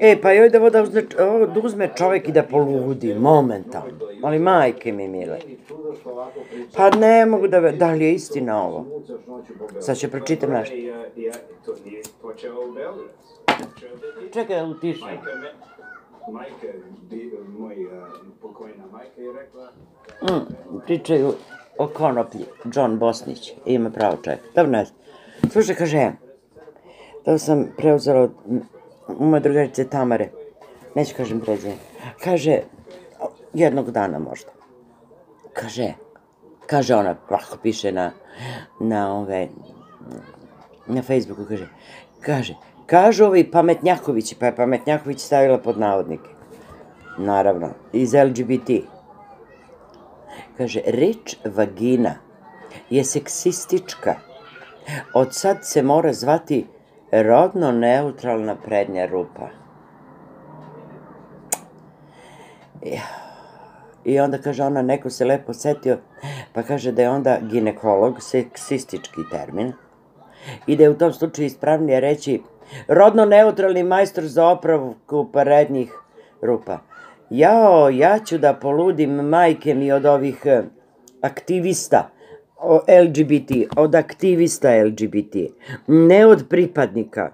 E, pa joj da voda uzme, da uzme čovek i da poludi, momentalno. Ali majke mi mile. Pa ne mogu da... Da li je istina ovo? Sad će pročitam nešto. Čekaj da utišam. Majka, moja pokojna majka je rekla... Da mm, pričaju o konoplji, John Bosnić, ima pravo čovjek, ne znam. Slušaj, kaže, to da sam preuzela od moja drugarica Tamare, neću kažem prezime, kaže, jednog dana možda, kaže, kaže ona, plako piše na, na ove, na Facebooku, kaže, kaže, kažu ovi pametnjakovići, pa je pametnjaković stavila pod navodnike. Naravno, iz LGBT. Kaže, reč vagina je seksistička. Od sad se mora zvati rodno neutralna prednja rupa. I onda kaže ona, neko se lepo setio, pa kaže da je onda ginekolog seksistički termin i da je u tom slučaju ispravnije reći rodno neutralni majstor za opravku prednjih rupa. Jao, ja ću da poludim majke mi od ovih eh, aktivista LGBT, od aktivista LGBT, ne od pripadnika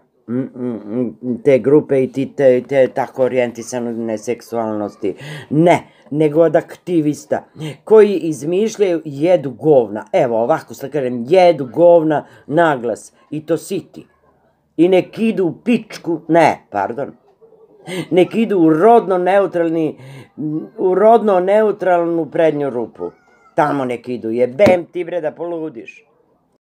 te grupe i ti te, te tako orijentisane neseksualnosti. Ne, nego od aktivista koji izmišljaju jedu govna. Evo ovako se kažem, jedu govna naglas i to siti. I nek idu u pičku, ne, pardon, nek idu u rodno neutralni, u rodno neutralnu prednju rupu. Tamo nek idu, jebem ti bre da poludiš.